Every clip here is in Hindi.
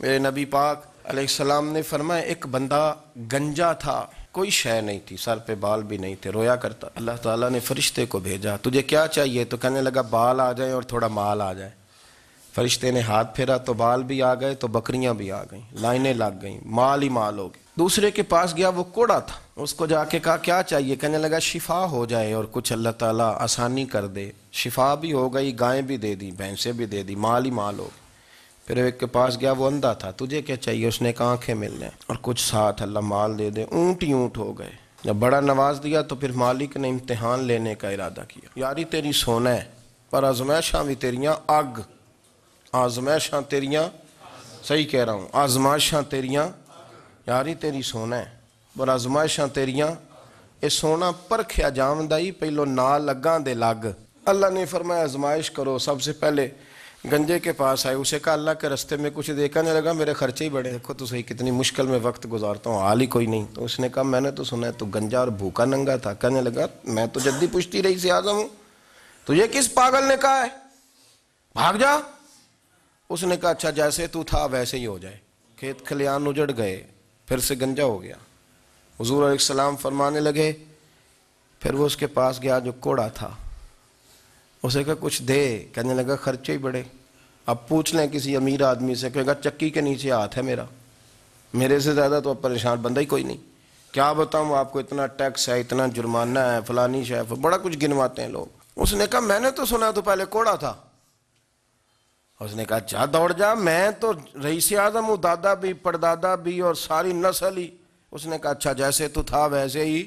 मेरे नबी पाक अलैहिस्सलाम ने फरमाया एक बंदा गंजा था कोई शय नहीं थी सर पे बाल भी नहीं थे रोया करता अल्लाह ताला ने फरिश्ते को भेजा तुझे क्या चाहिए तो कहने लगा बाल आ जाए और थोड़ा माल आ जाए फरिश्ते ने हाथ फेरा तो बाल भी आ गए तो बकरियां भी आ गई लाइनें लग गई माल ही माल हो गए दूसरे के पास गया वो कोड़ा था उसको जाके कहा क्या चाहिए कहने लगा शिफा हो जाए और कुछ अल्लाह ताला आसानी कर दे शिफा भी हो गई गायें भी दे दी भैंसें भी दे दी माल ही माल हो गए फिर एक के पास गया वो अंधा था तुझे क्या चाहिए उसने कहा आंखें मिल जाए और कुछ साथ अल्लाह माल दे दे ऊँट ही ऊँट हो गए जब बड़ा नवाज दिया तो फिर मालिक ने इम्तहान लेने का इरादा किया यारी तेरी सोना है पर आजमाइशा भी तेरिया अग आजमाइशा तेरिया सही कह रहा हूँ आजमाइशा तेरिया यारी तेरी सोना है पर आजमाइशा तेरियाँ ये सोना परख्या जामदाई पहलो ना लगा दे लग अल्लाह ने फरमाया आजमाइश करो सबसे पहले गंजे के पास आए उसे कहा अल्लाह के रास्ते में कुछ देखा नहीं लगा मेरे खर्चे ही बड़े देखो तो सही कितनी मुश्किल में वक्त गुजारता हूँ हाल ही कोई नहीं तो उसने कहा मैंने तो सुना है तो गंजा और भूखा नंगा था कहने लगा मैं तो जद्दी पुश्ती रही से आजम हूँ तो ये किस पागल ने कहा है भाग जा उसने कहा अच्छा जैसे तू था वैसे ही हो जाए खेत खलियान उजड़ गए फिर से गंजा हो गया हजूर सलाम फरमाने लगे फिर वो उसके पास गया जो कोड़ा था उसे कहा कुछ दे कहने लगा खर्चे ही बड़े अब पूछ लें किसी अमीर आदमी से कहेगा चक्की के नीचे हाथ है मेरा मेरे से ज़्यादा तो अब परेशान बंदा ही कोई नहीं क्या बताऊँ आपको इतना टैक्स है इतना जुर्माना है फलानी शेफ बड़ा कुछ गिनवाते हैं लोग उसने कहा मैंने तो सुना तो पहले कोड़ा था उसने कहा अच्छा दौड़ जा मैं तो रईस आजम हूँ दादा भी परदादा भी और सारी नस्ल ही उसने कहा अच्छा जैसे तू था वैसे ही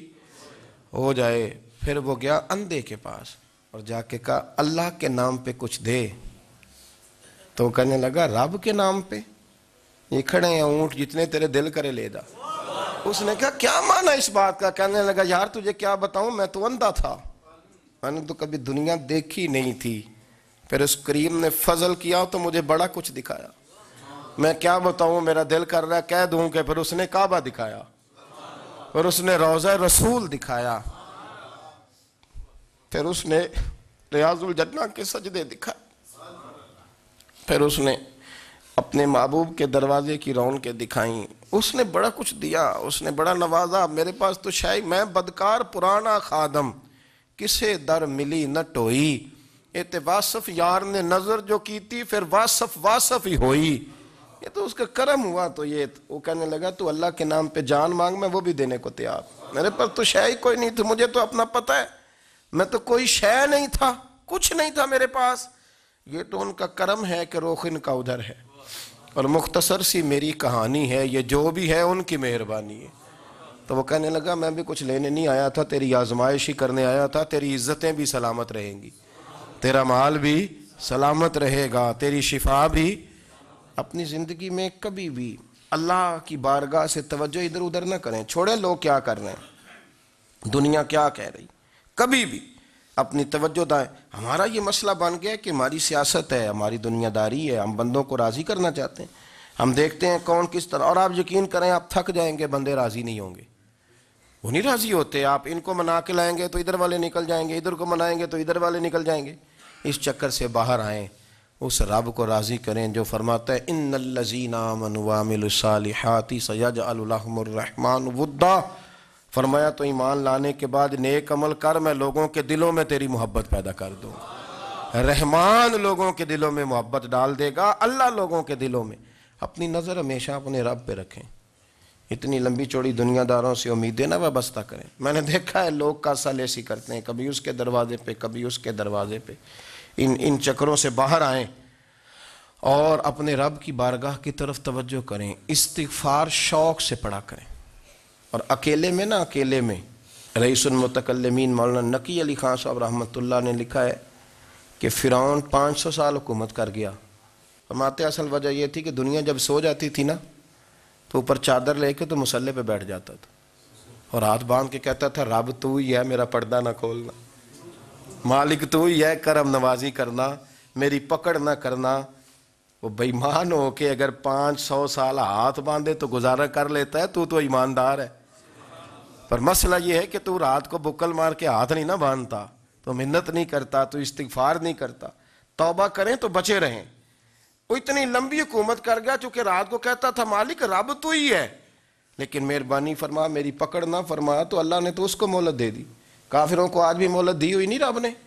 हो जाए फिर वो गया अंधे के पास और जाके कहा अल्लाह के नाम पे कुछ दे तो वो कहने लगा रब के नाम पे ये खड़े हैं ऊंट जितने तेरे दिल करे ले दा उसने कहा क्या माना इस बात का कहने लगा यार तुझे क्या बताऊं मैं तो अंधा था मैंने तो कभी दुनिया देखी नहीं थी फिर उस करीम ने फजल किया तो मुझे बड़ा कुछ दिखाया मैं क्या बताऊं मेरा दिल कर रहा है कह दूं कि फिर उसने काबा दिखाया फिर उसने रोज़ा रसूल दिखाया फिर उसने रियाजुल जन्ना के सजदे दिखाए फिर उसने अपने महबूब के दरवाजे की रौनकें दिखाई उसने बड़ा कुछ दिया उसने बड़ा नवाजा मेरे पास तो शायद मैं बदकार पुराना खादम किसे दर मिली न टोई तो वासफ यार ने नजर जो की थी फिर वासफ वासफ ही होई ये तो उसका कर्म हुआ तो ये वो कहने लगा तू अल्लाह के नाम पे जान मांग मैं वो भी देने को तैयार मेरे पास तो शय कोई नहीं थी तो मुझे तो अपना पता है मैं तो कोई शय नहीं था कुछ नहीं था मेरे पास ये तो उनका कर्म है कि रोखिन का उधर है और मुख्तसर सी मेरी कहानी है ये जो भी है उनकी मेहरबानी है तो वो कहने लगा मैं भी कुछ लेने नहीं आया था तेरी आजमाइश ही करने आया था तेरी इज्जतें भी सलामत रहेंगी तेरा माल भी सलामत रहेगा तेरी शिफा भी अपनी ज़िंदगी में कभी भी अल्लाह की बारगाह से तवज्जो इधर उधर ना करें छोड़े लोग क्या कर रहे हैं दुनिया क्या कह रही कभी भी अपनी तवज्जो दाएँ हमारा ये मसला बन गया कि हमारी सियासत है हमारी दुनियादारी है हम बंदों को राज़ी करना चाहते हैं हम देखते हैं कौन किस तरह और आप यकीन करें आप थक जाएंगे बंदे राज़ी नहीं होंगे वो नहीं राज़ी होते आप इनको मना के लाएंगे तो इधर वाले निकल जाएंगे इधर को मनाएंगे तो इधर वाले निकल जाएंगे इस चक्कर से बाहर आएँ उस रब को राज़ी करें जो फरमाता है इन लजीना मनवामिलसालहाती सयाज अलरहमान वुद्दा फरमाया तो ईमान लाने के बाद नेक अमल कर मैं लोगों के दिलों में तेरी मोहब्बत पैदा कर दूँ रहमान लोगों के दिलों में मोहब्बत डाल देगा अल्लाह लोगों के दिलों में अपनी नज़र हमेशा अपने रब पे रखें इतनी लंबी चौड़ी दुनियादारों से उम्मीदें ना वाबस्ता करें मैंने देखा है लोग कासा लेसी करते हैं कभी उसके दरवाजे पे कभी उसके दरवाजे पे इन इन चक्रों से बाहर आएं और अपने रब की बारगाह की तरफ तवज्जो करें इस्तफार शौक से पड़ा करें और अकेले में ना अकेले में रईसमतकलमीन मौलाना नकी अली खान साहब रहमत ने लिखा है कि फ़िरौन पाँच सौ साल हुकूमत कर गया फरमाते असल वजह यह थी कि दुनिया जब सो जाती थी ना तो ऊपर चादर लेके तो मसल्ले पे बैठ जाता था और हाथ बांध के कहता था रब तू ही है मेरा पर्दा ना खोलना मालिक तू ही है करम नवाजी करना मेरी पकड़ ना करना वो बेईमान हो के अगर पाँच सौ साल हाथ बांधे तो गुजारा कर लेता है तू तो ईमानदार है पर मसला ये है कि तू रात को बुकल मार के हाथ नहीं ना बांधता तो मिन्नत नहीं करता तो इस्तीफार नहीं करता तोबा करें तो बचे रहें वो इतनी लंबी हुकूमत कर गया चूंकि रात को कहता था मालिक रब तो ही है लेकिन मेहरबानी फरमा मेरी पकड़ ना फरमा तो अल्लाह ने तो उसको मोहलत दे दी काफिरों को आज भी मोहलत दी हुई नहीं रब ने